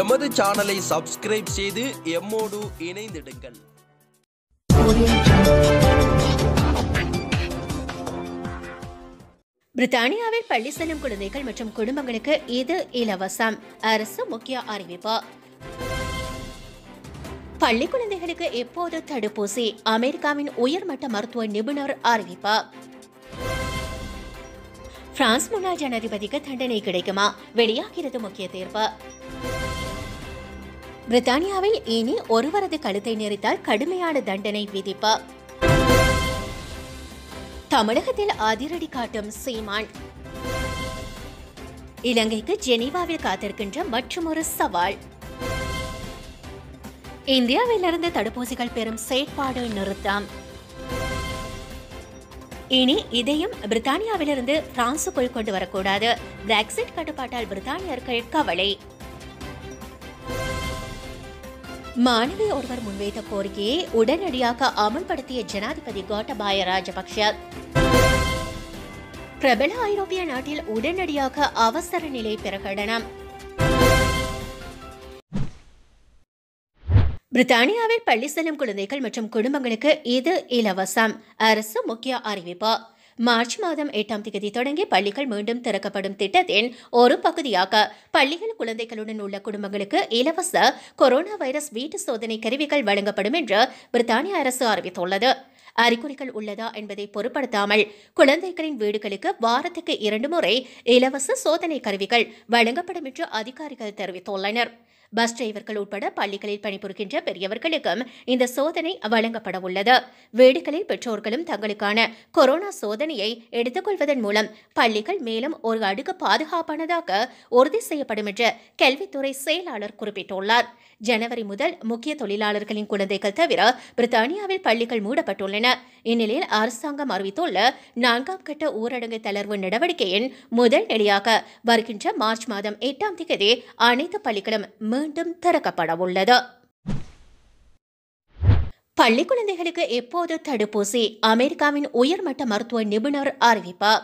எமது சேனலை சப்ஸ்கிரைப் செய்து எம்மோடு இணைந்திடுங்கள் பிரித்தானியாவில் பள்ளி செல்லும் குழந்தைகள் மற்றும் குடும்பங்களுக்கு இது இலவசம் அரசு முக்கிய பள்ளி குழந்தைகளுக்கு எப்போது தடுப்பூசி அமெரிக்காவின் உயர்மட்ட மருத்துவ நிபுணர் பிரான்ஸ் முன்னாள் ஜனாதிபதிக்கு தண்டனை கிடைக்குமா வெளியாகிறது முக்கிய தீர்ப்பு பிரித்தானியாவில் இனி ஒருவரது கழுத்தை நெறித்தால் கடுமையான தண்டனை விதிப்பு தமிழகத்தில் அதிரடி காட்டும் சீமான் இலங்கைக்கு ஜெனீவாவில் காத்திருக்கின்ற மற்றொரு சவால் இந்தியாவிலிருந்து தடுப்பூசிகள் பெறும் செயற்பாடு நிறுத்தம் இனி இதையும் பிரித்தானியாவிலிருந்து பிரான்சுக்குள் கொண்டு வரக்கூடாது பிரெக்சிட் கட்டுப்பாட்டால் பிரித்தானியர்கள் கவலை மாணவி ஒருவர் முன்வைத்த கோரிக்கையை உடனடியாக அமல்படுத்திய ஜனாதிபதி கோட்டபாய ராஜபக்ஷ பிரபல ஐரோப்பிய நாட்டில் உடனடியாக அவசர நிலை பிரகடனம் பிரித்தானியாவில் பள்ளி செல்லும் குழந்தைகள் மற்றும் குடும்பங்களுக்கு இது இலவசம் அரசு முக்கிய அறிவிப்பு மார்ச் மாதம் எட்டாம் தேதி தொடங்கி பள்ளிகள் மீண்டும் திறக்கப்படும் திட்டத்தின் ஒரு பகுதியாக பள்ளிகள் குழந்தைகளுடன் உள்ள குடும்பங்களுக்கு இலவச கொரோனா வைரஸ் வீட்டு சோதனை கருவிகள் வழங்கப்படும் என்று பிரித்தானிய அரசு அறிவித்துள்ளது அறிகுறிகள் உள்ளதா என்பதை பொருட்படுத்தாமல் குழந்தைகளின் வீடுகளுக்கு வாரத்துக்கு இரண்டு முறை இலவச சோதனை கருவிகள் வழங்கப்படும் என்று அதிகாரிகள் தெரிவித்துள்ளனர் பஸ் டிரைவர்கள் உட்பட பள்ளிகளில் பணிபுரிகின்ற பெரியவர்களுக்கும் இந்த சோதனை வழங்கப்பட உள்ளது வீடுகளில் பெற்றோர்களும் தங்களுக்கான கொரோனா சோதனையை எடுத்துக்கொள்வதன் மூலம் பள்ளிகள் மேலும் ஒரு அடுக்கு பாதுகாப்பானதாக உறுதி செய்யப்படும் என்று கல்வித்துறை செயலாளர் குறிப்பிட்டுள்ளார் ஜனவரி முதல் முக்கிய தொழிலாளர்களின் குழந்தைகள் தவிர பிரித்தானியாவில் பள்ளிகள் மூடப்பட்டுள்ளன இந்நிலையில் அரசாங்கம் அறிவித்துள்ள நான்காம் கட்ட ஊரடங்கு தளர்வு நடவடிக்கையின் முதல் நிலையாக வருகின்ற மார்ச் மாதம் எட்டாம் தேதி அனைத்து பள்ளிகளும் மீண்டும் திறக்கப்பட உள்ளது பள்ளி குழந்தைகளுக்கு எப்போது தடுப்பூசி அமெரிக்காவின் உயர்மட்ட மருத்துவ நிபுணர் அறிவிப்பார்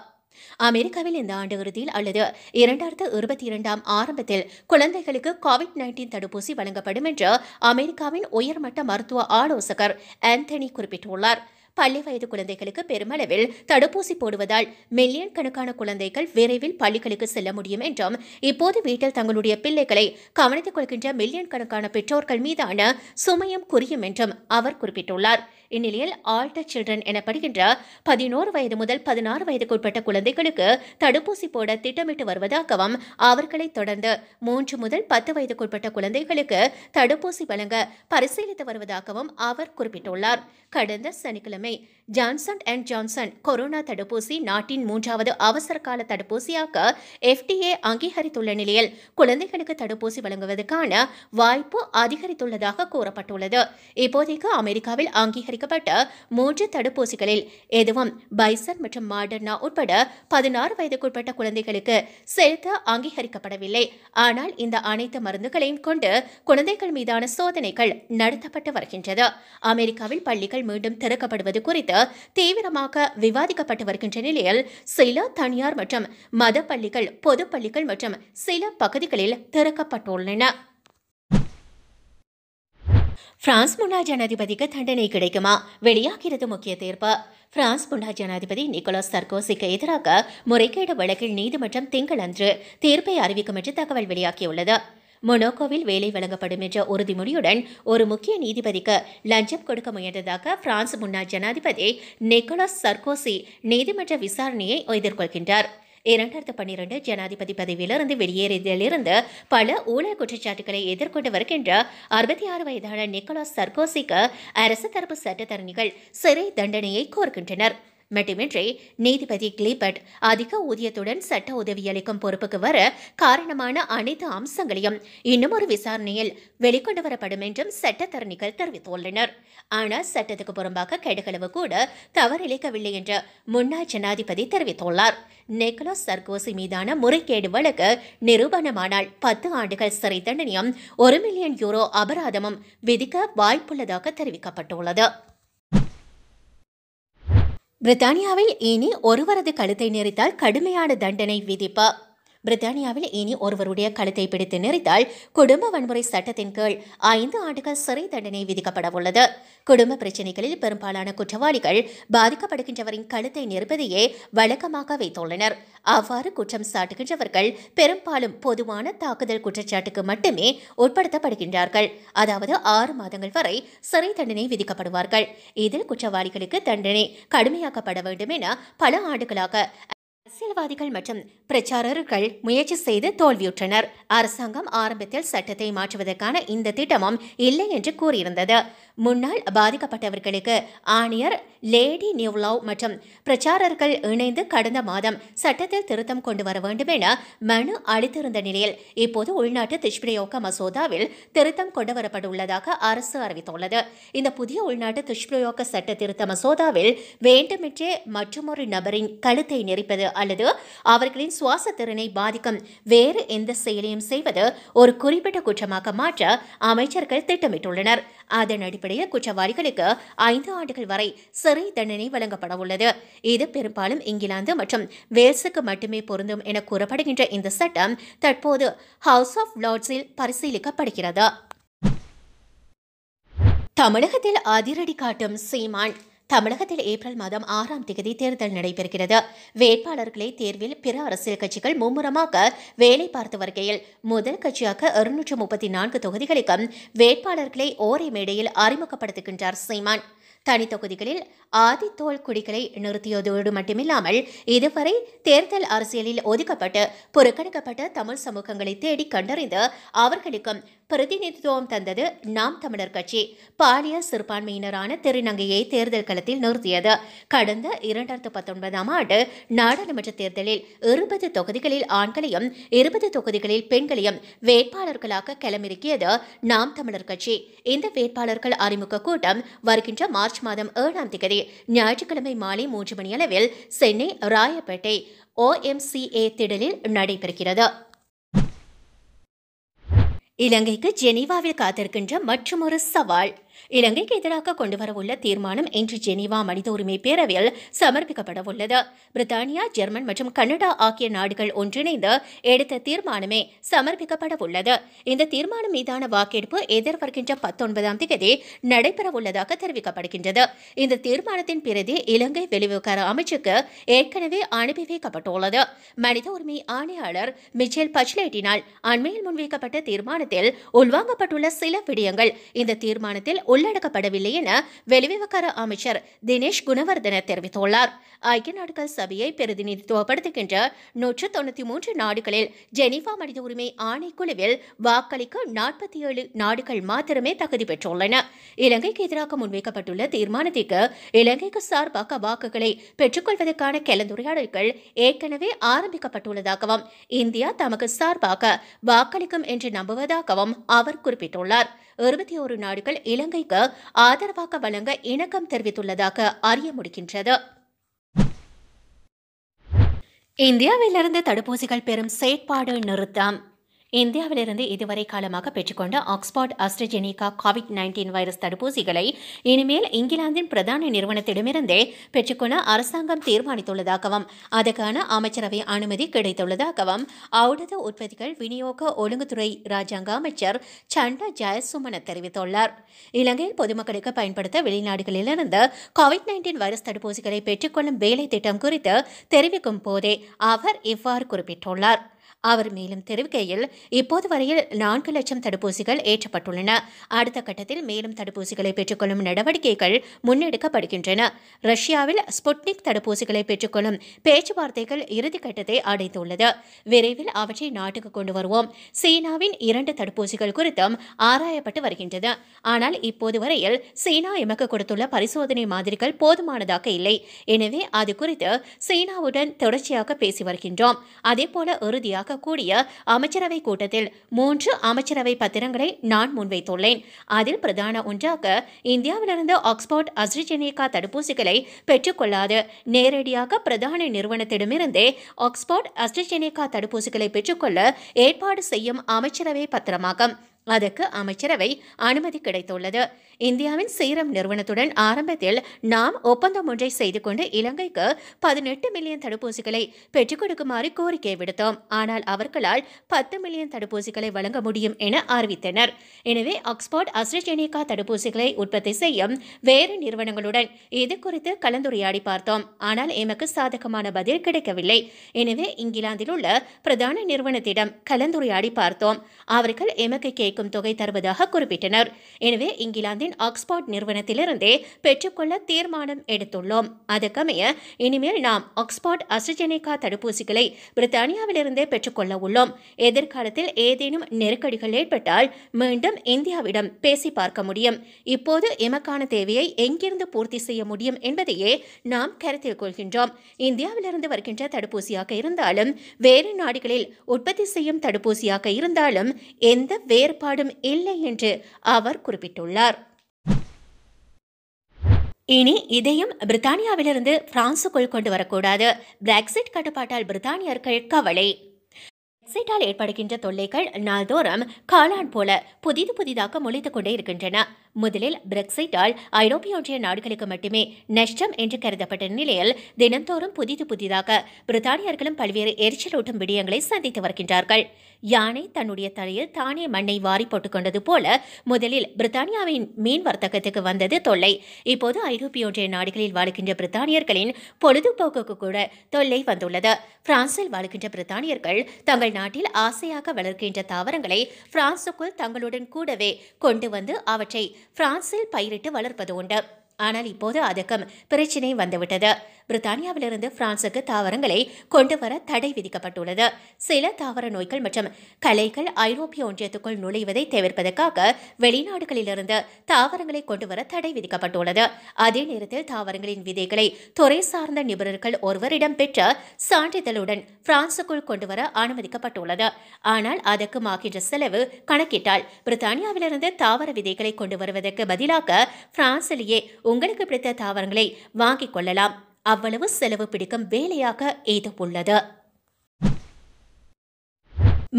அமெரிக்காவில் இந்த ஆண்டு இறுதியில் அல்லது இரண்டாயிரத்து இருபத்தி இரண்டாம் ஆரம்பத்தில் குழந்தைகளுக்கு கோவிட் நைன்டீன் தடுப்பூசி வழங்கப்படும் என்று அமெரிக்காவின் உயர்மட்ட மருத்துவ ஆலோசகர் ஆந்தனி குறிப்பிட்டுள்ளார் பள்ளி வயது குழந்தைகளுக்கு பெருமளவில் தடுப்பூசி போடுவதால் மில்லியன் கணக்கான குழந்தைகள் விரைவில் பள்ளிகளுக்கு செல்ல முடியும் என்றும் இப்போது வீட்டில் தங்களுடைய பிள்ளைகளை கவனித்துக் கொள்கின்ற மில்லியன் கணக்கான பெற்றோர்கள் மீதான சுமயம் குறையும் என்றும் அவர் குறிப்பிட்டுள்ளார் இந்நிலையில் ஆல்டர் சில்ட்ரன் எனப்படுகின்ற பதினோரு வயது முதல் பதினாறு உட்பட்ட குழந்தைகளுக்கு தடுப்பூசி போட திட்டமிட்டு வருவதாகவும் அவர்களை தொடர்ந்து மூன்று முதல் பத்து உட்பட்ட குழந்தைகளுக்கு தடுப்பூசி வழங்க பரிசீலித்து வருவதாகவும் அவர் குறிப்பிட்டுள்ளார் கடந்த சனிக்கிழமை ஜான்சன் அண்ட் ஜான்சன் கொரோனா தடுப்பூசி நாட்டின் மூன்றாவது அவசர கால தடுப்பூசியாக எஃப்டிஏ அங்கீகரித்துள்ள நிலையில் குழந்தைகளுக்கு தடுப்பூசி வழங்குவதற்கான வாய்ப்பு அதிகரித்துள்ளதாக கூறப்பட்டுள்ளது இப்போதைக்கு அமெரிக்காவில் அங்கீகரி அங்கீகரிக்கப்பட்ட மூன்று தடுப்பூசிகளில் எதுவும் பைசன் மற்றும் மாடர்னா உட்பட பதினாறு வயதுக்குட்பட்ட குழந்தைகளுக்கு செலுத்த அங்கீகரிக்கப்படவில்லை ஆனால் இந்த அனைத்து மருந்துகளையும் கொண்டு குழந்தைகள் மீதான சோதனைகள் நடத்தப்பட்டு வருகின்றது அமெரிக்காவில் பள்ளிகள் மீண்டும் திறக்கப்படுவது குறித்து தீவிரமாக விவாதிக்கப்பட்டு வருகின்ற நிலையில் சில தனியார் மற்றும் மத பள்ளிகள் பொது பள்ளிகள் மற்றும் சில பகுதிகளில் திறக்கப்பட்டுள்ளன பிரான்ஸ் முன்னாள் ஜனாதிபதிக்கு தண்டனை கிடைக்குமா வெளியாகிறது முக்கிய தீர்ப்பு பிரான்ஸ் முன்னாள் ஜனாதிபதி நிக்கோலஸ் சர்கோசிக்கு எதிராக முறைகேடு வழக்கில் நீதிமன்றம் திங்களன்று தீர்ப்பை அறிவிக்கும் என்று தகவல் வெளியாகியுள்ளது மொனோக்கோவில் வேலை வழங்கப்படும் என்ற உறுதிமொழியுடன் ஒரு முக்கிய நீதிபதிக்கு லஞ்சம் கொடுக்க முயன்றதாக பிரான்ஸ் முன்னாள் ஜனாதிபதி நிக்கோலஸ் சர்கோசி நீதிமன்ற விசாரணையை எதிர்கொள்கின்றார் இரண்டாயிரத்து பன்னிரண்டு ஜனாதிபதி பதவியிலிருந்து வெளியேறியதிலிருந்து பல ஊழல் குற்றச்சாட்டுகளை எதிர்கொண்டு வருகின்ற அறுபத்தி ஆறு வயதான நிக்கோலாஸ் சர்கோசிக்கு அரசு தரப்பு சட்டத்தரணிகள் சிறை தண்டனையை கோருகின்றனர் மட்டுமின்றி நீதிபதி கிளிபட் அதிக ஊதியத்துடன் சட்ட உதவியளிக்கும் பொறுப்புக்கு வர காரணமான அனைத்து அம்சங்களையும் இன்னும் ஒரு விசாரணையில் வெளிக்கொண்டு வரப்படும் என்றும் சட்டத்தரணிகள் தெரிவித்துள்ளனர் ஆனால் சட்டத்துக்கு புறம்பாக கெடுகளவு கூட தவறிழைக்கவில்லை என்று முன்னாள் ஜனாதிபதி தெரிவித்துள்ளார் நிக்கலோஸ் சர்கோசி மீதான முறைகேடு வழக்கு நிரூபணமானால் பத்து ஆண்டுகள் சிறை தண்டனையும் ஒரு மில்லியன் யூரோ அபராதமும் விதிக்க வாய்ப்புள்ளதாக தெரிவிக்கப்பட்டுள்ளது பிரித்தானியாவில் இனி ஒருவரது கழுத்தை நெறித்தால் கடுமையான தண்டனை விதிப்பு பிரித்தானியாவில் இனி ஒருவருடைய கழுத்தை பிடித்து நிறைத்தால் குடும்ப வன்முறை சட்டத்தின் கீழ் ஐந்து ஆண்டுகள் சிறை தண்டனை விதிக்கப்பட உள்ளது குடும்ப பிரச்சினைகளில் பெரும்பாலான குற்றவாளிகள் பாதிக்கப்படுகின்றவரின் கழுத்தை நிறுப்பதையே வழக்கமாக வைத்துள்ளனர் அவ்வாறு குற்றம் சாட்டுகின்றவர்கள் பெரும்பாலும் பொதுவான தாக்குதல் குற்றச்சாட்டுக்கு மட்டுமே உட்படுத்தப்படுகின்றார்கள் அதாவது ஆறு மாதங்கள் வரை சிறை தண்டனை விதிக்கப்படுவார்கள் இதில் குற்றவாளிகளுக்கு தண்டனை கடுமையாக்கப்பட வேண்டும் என பல ஆண்டுகளாக அரசியல்வாதிகள் மற்றும் பிரச்சாரர்கள் முயற்சி செய்து தோல்வியுற்றனர் அரசாங்கம் ஆரம்பத்தில் சட்டத்தை மாற்றுவதற்கான இந்த திட்டமும் இல்லை என்று கூறியிருந்தது முன்னாள் பாதிக்கப்பட்டவர்களுக்கு ஆணையர் லேடி நியூலாவ் மற்றும் பிரச்சாரர்கள் இணைந்து கடந்த மாதம் சட்டத்தில் திருத்தம் கொண்டு வர வேண்டும் என மனு அளித்திருந்த நிலையில் இப்போது உள்நாட்டு துஷ்பிரயோக மசோதாவில் திருத்தம் கொண்டு வரப்பட்டுள்ளதாக அரசு அறிவித்துள்ளது இந்த புதிய உள்நாட்டு துஷ்பிரயோக சட்ட திருத்த மசோதாவில் வேண்டுமென்றே மற்றொரு நபரின் கழுத்தை நெறிப்பது அல்லது அவர்களின் சுவாச திறனை பாதிக்கும் வேறு எந்த செயலையும் செய்வது ஒரு குறிப்பிட்ட குற்றமாக மாற்ற அமைச்சர்கள் திட்டமிட்டுள்ளனர் அதன் அடிப்படையில் குற்றவாளிகளுக்கு ஐந்து ஆண்டுகள் வரை சிறை தண்டனை வழங்கப்பட உள்ளது இது பெரும்பாலும் இங்கிலாந்து மற்றும் வேல்ஸுக்கு மட்டுமே பொருந்தும் என கூறப்படுகின்ற இந்த சட்டம் தற்போது ஹவுஸ் ஆஃப் லார்ட்ஸில் பரிசீலிக்கப்படுகிறது தமிழகத்தில் அதிரடி காட்டும் சீமான் தமிழகத்தில் ஏப்ரல் மாதம் ஆறாம் தேதி தேர்தல் நடைபெறுகிறது வேட்பாளர்களை தேர்வில் பிற அரசியல் கட்சிகள் மும்முரமாக வேலை பார்த்து வருகையில் முதல் கட்சியாக இருநூற்று முப்பத்தி நான்கு தொகுதிகளுக்கும் வேட்பாளர்களை ஓரே மேடையில் அறிமுகப்படுத்துகின்றார் சீமான் தனி தொகுதிகளில் ஆதித்தோல் குடிகளை நிறுத்தியதோடு மட்டுமில்லாமல் இதுவரை தேர்தல் அரசியலில் ஒதுக்கப்பட்டு புறக்கணிக்கப்பட்ட தமிழ் சமூகங்களை தேடி கண்டறிந்து அவர்களுக்கும் பிரதிநிதித்துவம் தந்தது நாம் தமிழர் கட்சி பாலிய சிறுபான்மையினரான திருநங்கையை தேர்தல் களத்தில் நிறுத்தியது கடந்த இரண்டாயிரத்து பத்தொன்பதாம் ஆண்டு நாடாளுமன்ற தேர்தலில் இருபது தொகுதிகளில் ஆண்களையும் இருபது தொகுதிகளில் பெண்களையும் வேட்பாளர்களாக களமிறக்கியது நாம் தமிழர் கட்சி இந்த வேட்பாளர்கள் அறிமுக கூட்டம் வருகின்ற மார்ச் மாதம் ஏழாம் தேதி ஞாயிற்றுக்கிழமை மாலை மூன்று மணியளவில் சென்னை ராயப்பேட்டை ஓஎம்சிஏ திடலில் நடைபெறுகிறது இலங்கைக்கு ஜெனீவாவில் காத்திருக்கின்ற மற்றொரு சவால் இலங்கைக்கு எதிராக கொண்டுவரவுள்ள தீர்மானம் இன்று ஜெனீவா மனித உரிமை பேரவையில் சமர்ப்பிக்கப்பட உள்ளது பிரித்தானியா ஜெர்மன் மற்றும் கனடா ஆகிய நாடுகள் ஒன்றிணைந்து எடுத்த தீர்மானமே சமர்ப்பிக்கப்பட உள்ளது இந்த தீர்மானம் மீதான வாக்கெடுப்பு எதிர்வருகின்ற பத்தொன்பதாம் தேதி நடைபெறவுள்ளதாக தெரிவிக்கப்படுகின்றது இந்த தீர்மானத்தின் பிரதி இலங்கை வெளிவிவகார அமைச்சுக்கு ஏற்கனவே அனுப்பி வைக்கப்பட்டுள்ளது மனித உரிமை ஆணையாளர் மிச்சேல் பச்லேட்டினால் அண்மையில் முன்வைக்கப்பட்ட தீர்மானத்தில் உள்வாங்கப்பட்டுள்ள சில விடயங்கள் இந்த தீர்மானத்தில் உள்ளடக்கப்படவில்லை என வெளிவிவகார அமைச்சர் தினேஷ் குணவர்தன தெரிவித்துள்ளார் ஐக்கிய நாடுகள் சபையை பிரதிநிதித்துவப்படுத்துகின்ற நூற்று தொண்ணூற்றி மூன்று நாடுகளில் ஜெனிஃபா மனித உரிமை ஆணைக்குழுவில் வாக்களிக்க நாற்பத்தி ஏழு நாடுகள் மாத்திரமே தகுதி பெற்றுள்ளன இலங்கைக்கு எதிராக முன்வைக்கப்பட்டுள்ள தீர்மானத்திற்கு இலங்கைக்கு சார்பாக வாக்குகளை பெற்றுக்கொள்வதற்கான கலந்துரையாடல்கள் ஏற்கனவே ஆரம்பிக்கப்பட்டுள்ளதாகவும் இந்தியா தமக்கு சார்பாக வாக்களிக்கும் என்று நம்புவதாகவும் அவர் குறிப்பிட்டுள்ளார் இருபத்தி ஒரு நாடுகள் இலங்கைக்கு ஆதரவாக வழங்க இணக்கம் தெரிவித்துள்ளதாக அறிய முடிகின்றது இந்தியாவிலிருந்து தடுப்பூசிகள் பெறும் செயற்பாடு நிறுத்தம் இந்தியாவிலிருந்து இதுவரை காலமாக பெற்றுக்கொண்ட Oxford AstraZeneca Covid nineteen virus தடுப்பூசிகளை இனிமேல் இங்கிலாந்தின் பிரதான நிறுவனத்திடமிருந்தே பெற்றுக்கொள்ள அரசாங்கம் தீர்மானித்துள்ளதாகவும் அதற்கான அமைச்சரவை அனுமதி கிடைத்துள்ளதாகவும் ஔடத உற்பத்திகள் விநியோக ஒழுங்குத்துறை ராஜாங்க அமைச்சர் சண்டா ஜெயசுமன தெரிவித்துள்ளார் இலங்கையில் பொதுமக்களுக்கு பயன்படுத்த வெளிநாடுகளிலிருந்து கோவிட் நைன்டீன் வைரஸ் தடுப்பூசிகளை பெற்றுக்கொள்ளும் வேலை திட்டம் குறித்து தெரிவிக்கும் போதே அவர் இவ்வாறு குறிப்பிட்டுள்ளார் அவர் மேலும் தெரிவிக்கையில் இப்போது வரையில் நான்கு லட்சம் தடுப்பூசிகள் ஏற்றப்பட்டுள்ளன அடுத்த கட்டத்தில் மேலும் தடுப்பூசிகளை பெற்றுக்கொள்ளும் நடவடிக்கைகள் முன்னெடுக்கப்படுகின்றன ரஷ்யாவில் ஸ்புட்னிக் தடுப்பூசிகளை பெற்றுக்கொள்ளும் பேச்சுவார்த்தைகள் இறுதிக்கட்டத்தை அடைந்துள்ளது விரைவில் அவற்றை நாட்டுக்கு கொண்டு வருவோம் சீனாவின் இரண்டு தடுப்பூசிகள் குறித்தும் ஆராயப்பட்டு வருகின்றது ஆனால் இப்போது வரையில் சீனா எமக்கு கொடுத்துள்ள பரிசோதனை மாதிரிகள் போதுமானதாக இல்லை எனவே அது குறித்து சீனாவுடன் தொடர்ச்சியாக பேசி வருகின்றோம் அதேபோல இறுதியாக கூடிய அமைச்சரவை கூட்டத்தில் மூன்று அமைச்சரவை பத்திரங்களை நான் முன்வைத்துள்ளேன் அதில் பிரதான ஒன்றாக இந்தியாவிலிருந்து ஆக்ஸ்போர்ட் அஸ்ரிஜெனிகா தடுப்பூசிகளை பெற்றுக்கொள்ளாது நேரடியாக பிரதான நிறுவனத்திடமிருந்தே ஆக்ஸ்போர்ட் அஸ்ரிஜெனிகா தடுப்பூசிகளை பெற்றுக்கொள்ள ஏற்பாடு செய்யும் அமைச்சரவை பத்திரமாகும் அதற்கு அமைச்சரவை அனுமதி கிடைத்துள்ளது இந்தியாவின் சீரம் நிறுவனத்துடன் ஆரம்பத்தில் நாம் ஒப்பந்தம் ஒன்றை செய்து கொண்டு இலங்கைக்கு பதினெட்டு மில்லியன் தடுப்பூசிகளை பெற்றுக் கொடுக்குமாறு கோரிக்கை விடுத்தோம் ஆனால் அவர்களால் பத்து மில்லியன் தடுப்பூசிகளை வழங்க முடியும் என அறிவித்தனர் எனவே ஆக்ஸ்போர்ட் அஸ்ரஜெனிகா தடுப்பூசிகளை உற்பத்தி செய்யும் வேறு நிறுவனங்களுடன் இது குறித்து கலந்துரையாடி பார்த்தோம் ஆனால் எமக்கு சாதகமான பதில் கிடைக்கவில்லை எனவே இங்கிலாந்தில் உள்ள பிரதான நிறுவனத்திடம் கலந்துரையாடி பார்த்தோம் அவர்கள் எமக்கு கேட்கும் தொகை தருவதாக குறிப்பிட்டனர் எனவே இங்கிலாந்தில் அமெரிக்காவின் ஆக்ஸ்போர்ட் நிறுவனத்திலிருந்தே பெற்றுக்கொள்ள தீர்மானம் எடுத்துள்ளோம் அதுக்கமைய இனிமேல் நாம் ஆக்ஸ்போர்ட் அஸ்ட்ரஜெனிகா தடுப்பூசிகளை பிரித்தானியாவிலிருந்தே பெற்றுக்கொள்ள உள்ளோம் எதிர்காலத்தில் ஏதேனும் நெருக்கடிகள் ஏற்பட்டால் மீண்டும் இந்தியாவிடம் பேசி பார்க்க முடியும் இப்போது எமக்கான தேவையை எங்கிருந்து பூர்த்தி செய்ய முடியும் என்பதையே நாம் கருத்தில் கொள்கின்றோம் இந்தியாவிலிருந்து வருகின்ற தடுப்பூசியாக இருந்தாலும் வேறு நாடுகளில் உற்பத்தி செய்யும் தடுப்பூசியாக இருந்தாலும் எந்த வேறுபாடும் இல்லை என்று அவர் குறிப்பிட்டுள்ளார் இனி இதையும் பிரித்தானியாவிலிருந்து பிரான்சுக்குள் கொண்டு வரக்கூடாது பிரெக்சிட் கட்டுப்பாட்டால் பிரித்தானியர்கள் கவலை பிரெக்சிட்டால் ஏற்படுகின்ற தொல்லைகள் நாள்தோறும் காளான் போல புதிது புதிதாக முளைத்துக் கொண்டே இருக்கின்றன முதலில் பிரெக்ஸிட்டால் ஐரோப்பிய ஒன்றிய நாடுகளுக்கு மட்டுமே நஷ்டம் என்று கருதப்பட்ட நிலையில் தினந்தோறும் புதிது புதிதாக பிரித்தானியர்களும் பல்வேறு எரிச்சலூட்டும் விடயங்களை சந்தித்து வருகின்றார்கள் யானை தன்னுடைய தலையில் தானே மண்ணை வாரி போட்டுக்கொண்டது போல முதலில் பிரித்தானியாவின் மீன் வர்த்தகத்துக்கு வந்தது தொல்லை இப்போது ஐரோப்பிய ஒன்றிய நாடுகளில் வாழுகின்ற பிரித்தானியர்களின் பொழுதுபோக்குக்கு கூட தொல்லை வந்துள்ளது பிரான்சில் வாழுகின்ற பிரித்தானியர்கள் தங்கள் நாட்டில் ஆசையாக வளர்க்கின்ற தாவரங்களை பிரான்சுக்குள் தங்களுடன் கூடவே கொண்டு வந்து அவற்றை பிரான்சில் பயிரிட்டு வளர்ப்பது உண்டு ஆனால் இப்போது அதுக்கும் பிரச்சினை வந்துவிட்டது பிரித்தானியாவிலிருந்து பிரான்சுக்கு தாவரங்களை கொண்டு வர தடை விதிக்கப்பட்டுள்ளது சில தாவர நோய்கள் மற்றும் கலைகள் ஐரோப்பிய ஒன்றியத்துக்குள் நுழைவதை தவிர்ப்பதற்காக வெளிநாடுகளிலிருந்து தாவரங்களை கொண்டு வர தடை விதிக்கப்பட்டுள்ளது அதே நேரத்தில் தாவரங்களின் விதைகளை துறை சார்ந்த நிபுணர்கள் ஒருவரிடம் பெற்ற சான்றிதழுடன் பிரான்சுக்குள் கொண்டு வர அனுமதிக்கப்பட்டுள்ளது ஆனால் அதற்கு அதற்குமாகின்ற செலவு கணக்கிட்டால் பிரித்தானியாவிலிருந்து தாவர விதைகளை கொண்டு வருவதற்கு பதிலாக பிரான்சிலேயே உங்களுக்கு பிடித்த தாவரங்களை வாங்கிக் கொள்ளலாம் அவ்வளவு செலவு பிடிக்கும் வேலையாக இது உள்ளது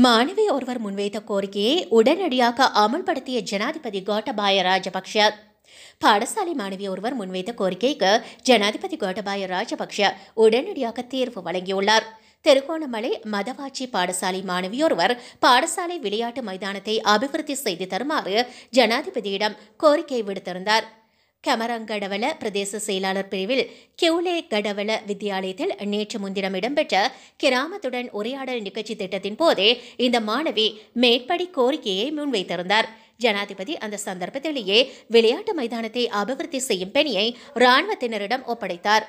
மாணவி ஒருவர் முன்வைத்த கோரிக்கையை உடனடியாக அமல்படுத்திய ஜனாதிபதி கோட்டபாய ராஜபக்ஷ பாடசாலை மாணவி ஒருவர் முன்வைத்த கோரிக்கைக்கு ஜனாதிபதி கோட்டபாய ராஜபக்ஷ உடனடியாக தீர்வு வழங்கியுள்ளார் திருகோணமலை மதவாச்சி பாடசாலை மாணவியொருவர் பாடசாலை விளையாட்டு மைதானத்தை அபிவிருத்தி செய்து தருமாறு ஜனாதிபதியிடம் கோரிக்கை விடுத்திருந்தார் கமரங்கடவள பிரதேச செயலாளர் பிரிவில் கியூலே கடவள வித்தியாலயத்தில் நேற்று முன்தினம் இடம்பெற்ற கிராமத்துடன் உரையாடல் நிகழ்ச்சி திட்டத்தின் போதே இந்த மாணவி மேற்படி கோரிக்கையை முன்வைத்திருந்தார் ஜனாதிபதி அந்த சந்தர்ப்பத்திலேயே விளையாட்டு மைதானத்தை அபிவிருத்தி செய்யும் பணியை இராணுவத்தினரிடம் ஒப்படைத்தார்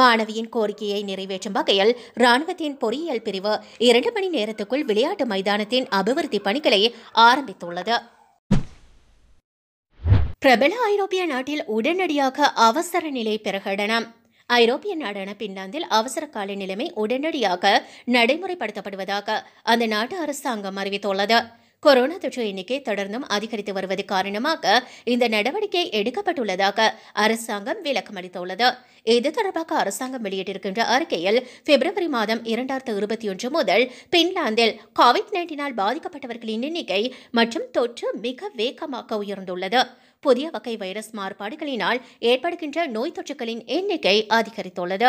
மாணவியின் கோரிக்கையை நிறைவேற்றும் வகையில் ராணுவத்தின் பொறியியல் பிரிவு இரண்டு மணி நேரத்துக்குள் விளையாட்டு மைதானத்தின் அபிவிருத்தி பணிகளை ஆரம்பித்துள்ளது பிரபல ஐரோப்பிய நாட்டில் உடனடியாக அவசர நிலை பிரகடனம் ஐரோப்பிய நாடான பின்லாந்தில் அவசர கால நிலைமை உடனடியாக நடைமுறைப்படுத்தப்படுவதாக அந்த நாட்டு அரசாங்கம் அறிவித்துள்ளது கொரோனா தொற்று எண்ணிக்கை தொடர்ந்தும் அதிகரித்து வருவது காரணமாக இந்த நடவடிக்கை எடுக்கப்பட்டுள்ளதாக அரசாங்கம் விளக்கம் அளித்துள்ளது இது தொடர்பாக அரசாங்கம் வெளியிட்டிருக்கின்ற அறிக்கையில் பிப்ரவரி மாதம் இரண்டாயிரத்து இருபத்தி ஒன்று முதல் பின்லாந்தில் கோவிட் நைன்டீனால் பாதிக்கப்பட்டவர்களின் எண்ணிக்கை மற்றும் தொற்று மிக வேகமாக உயர்ந்துள்ளது புதிய வகை வைரஸ் மாறுபாடுகளினால் ஏற்படுகின்ற நோய் தொற்றுகளின் எண்ணிக்கை அதிகரித்துள்ளது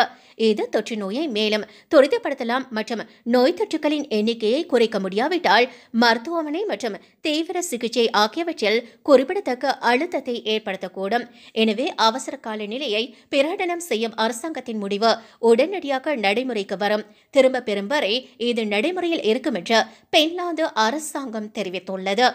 இது தொற்று நோயை மேலும் துரிதப்படுத்தலாம் மற்றும் நோய் தொற்றுகளின் எண்ணிக்கையை குறைக்க முடியாவிட்டால் மருத்துவமனை மற்றும் தீவிர சிகிச்சை ஆகியவற்றில் குறிப்பிடத்தக்க அழுத்தத்தை ஏற்படுத்தக்கூடும் எனவே அவசர கால நிலையை பிரகடனம் செய்யும் அரசாங்கத்தின் முடிவு உடனடியாக நடைமுறைக்கு வரும் திரும்ப பெறும் வரை இது நடைமுறையில் இருக்கும் என்று பின்லாந்து அரசாங்கம் தெரிவித்துள்ளது